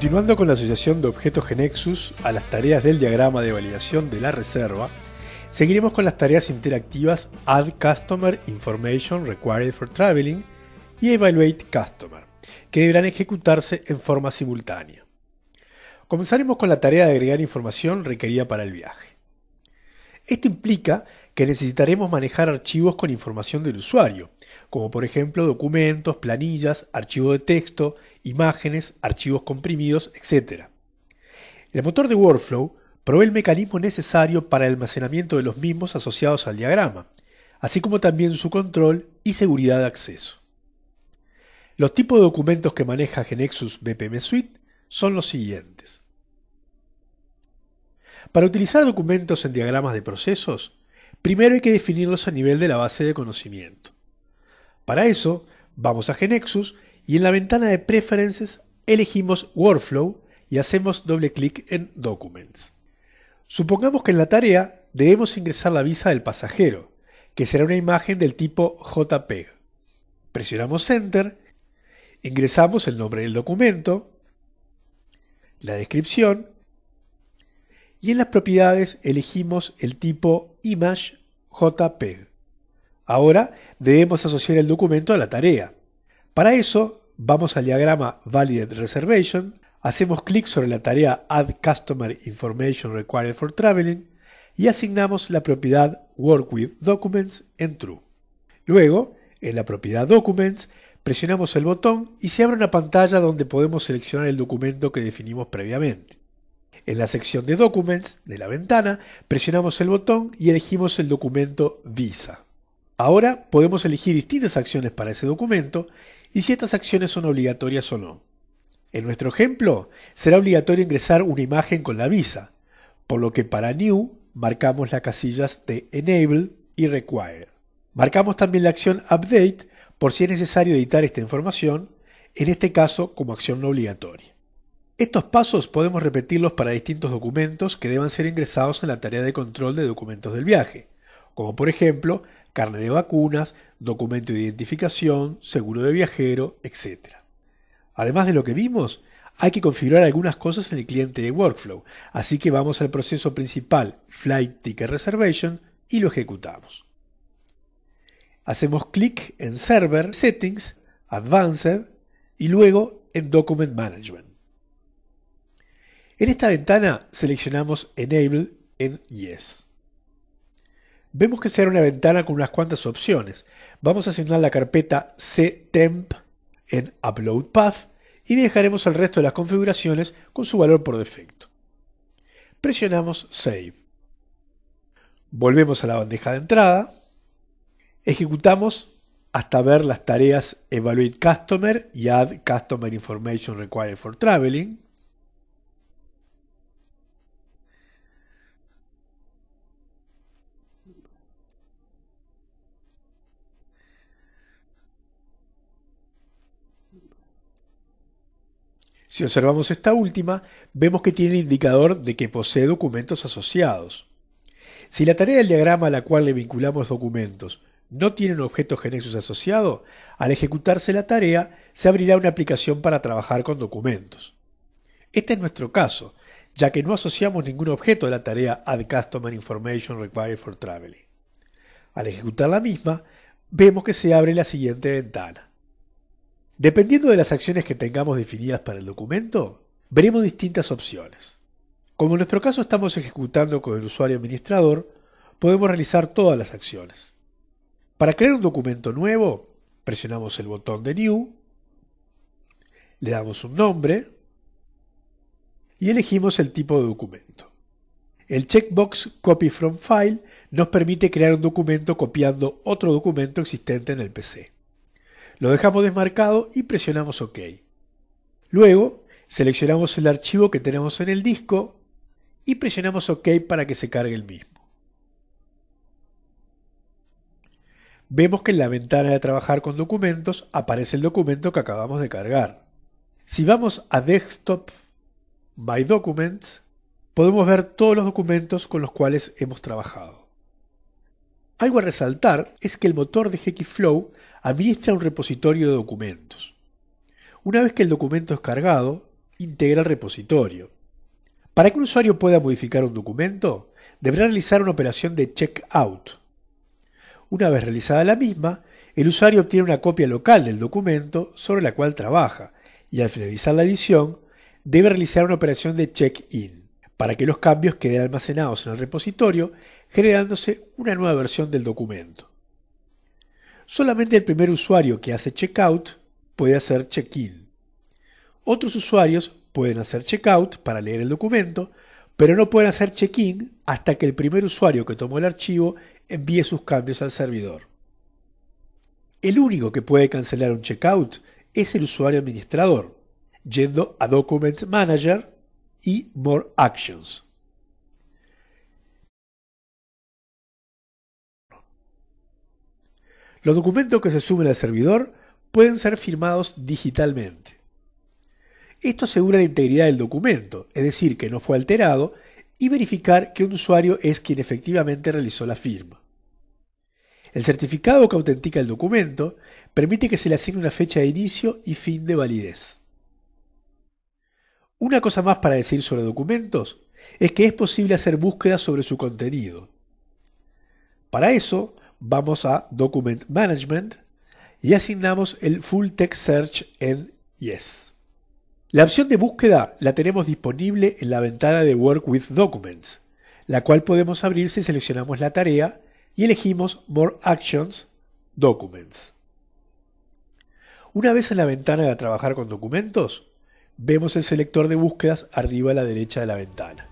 Continuando con la asociación de objetos Genexus a las tareas del diagrama de validación de la reserva, seguiremos con las tareas interactivas Add Customer Information Required for Traveling y Evaluate Customer, que deberán ejecutarse en forma simultánea. Comenzaremos con la tarea de agregar información requerida para el viaje. Esto implica que necesitaremos manejar archivos con información del usuario, como por ejemplo documentos, planillas, archivos de texto, imágenes, archivos comprimidos, etc. El motor de workflow provee el mecanismo necesario para el almacenamiento de los mismos asociados al diagrama, así como también su control y seguridad de acceso. Los tipos de documentos que maneja Genexus BPM Suite son los siguientes. Para utilizar documentos en diagramas de procesos, primero hay que definirlos a nivel de la base de conocimiento. Para eso, vamos a Genexus y en la ventana de Preferences elegimos Workflow y hacemos doble clic en Documents. Supongamos que en la tarea debemos ingresar la visa del pasajero, que será una imagen del tipo JPEG. Presionamos Enter, ingresamos el nombre del documento, la descripción y en las propiedades elegimos el tipo Image JPEG. Ahora debemos asociar el documento a la tarea. Para eso, vamos al diagrama Validate Reservation, hacemos clic sobre la tarea Add Customer Information Required for Traveling y asignamos la propiedad Work with Documents en True. Luego, en la propiedad Documents, presionamos el botón y se abre una pantalla donde podemos seleccionar el documento que definimos previamente. En la sección de Documents de la ventana, presionamos el botón y elegimos el documento Visa. Ahora podemos elegir distintas acciones para ese documento y si estas acciones son obligatorias o no. En nuestro ejemplo, será obligatorio ingresar una imagen con la visa, por lo que para New marcamos las casillas de Enable y Require. Marcamos también la acción Update por si es necesario editar esta información, en este caso como acción no obligatoria. Estos pasos podemos repetirlos para distintos documentos que deban ser ingresados en la tarea de control de documentos del viaje como por ejemplo carne de vacunas, documento de identificación, seguro de viajero, etc. Además de lo que vimos, hay que configurar algunas cosas en el cliente de workflow, así que vamos al proceso principal, Flight Ticket Reservation, y lo ejecutamos. Hacemos clic en Server, Settings, Advanced y luego en Document Management. En esta ventana seleccionamos Enable en Yes. Vemos que se una ventana con unas cuantas opciones. Vamos a asignar la carpeta ctemp en upload path y dejaremos el resto de las configuraciones con su valor por defecto. Presionamos Save. Volvemos a la bandeja de entrada. Ejecutamos hasta ver las tareas Evaluate Customer y Add Customer Information Required for Traveling. Si observamos esta última, vemos que tiene el indicador de que posee documentos asociados. Si la tarea del diagrama a la cual le vinculamos documentos no tiene un objeto Genexus asociado, al ejecutarse la tarea se abrirá una aplicación para trabajar con documentos. Este es nuestro caso, ya que no asociamos ningún objeto a la tarea Add Customer Information Required for Traveling. Al ejecutar la misma, vemos que se abre la siguiente ventana. Dependiendo de las acciones que tengamos definidas para el documento, veremos distintas opciones. Como en nuestro caso estamos ejecutando con el usuario administrador, podemos realizar todas las acciones. Para crear un documento nuevo, presionamos el botón de New, le damos un nombre y elegimos el tipo de documento. El checkbox Copy from File nos permite crear un documento copiando otro documento existente en el PC. Lo dejamos desmarcado y presionamos OK. Luego, seleccionamos el archivo que tenemos en el disco y presionamos OK para que se cargue el mismo. Vemos que en la ventana de trabajar con documentos aparece el documento que acabamos de cargar. Si vamos a Desktop, My Documents, podemos ver todos los documentos con los cuales hemos trabajado. Algo a resaltar es que el motor de GXFlow administra un repositorio de documentos. Una vez que el documento es cargado, integra el repositorio. Para que un usuario pueda modificar un documento, deberá realizar una operación de checkout. Una vez realizada la misma, el usuario obtiene una copia local del documento sobre la cual trabaja y al finalizar la edición debe realizar una operación de check-in para que los cambios queden almacenados en el repositorio generándose una nueva versión del documento. Solamente el primer usuario que hace checkout puede hacer check-in. Otros usuarios pueden hacer checkout para leer el documento, pero no pueden hacer check-in hasta que el primer usuario que tomó el archivo envíe sus cambios al servidor. El único que puede cancelar un checkout es el usuario administrador, yendo a Document Manager y More Actions. Los documentos que se sumen al servidor pueden ser firmados digitalmente. Esto asegura la integridad del documento, es decir, que no fue alterado, y verificar que un usuario es quien efectivamente realizó la firma. El certificado que autentica el documento permite que se le asigne una fecha de inicio y fin de validez. Una cosa más para decir sobre documentos es que es posible hacer búsquedas sobre su contenido. Para eso, vamos a Document Management y asignamos el Full Text Search en Yes. La opción de búsqueda la tenemos disponible en la ventana de Work with Documents, la cual podemos abrir si seleccionamos la tarea y elegimos More Actions Documents. Una vez en la ventana de Trabajar con documentos, vemos el selector de búsquedas arriba a la derecha de la ventana.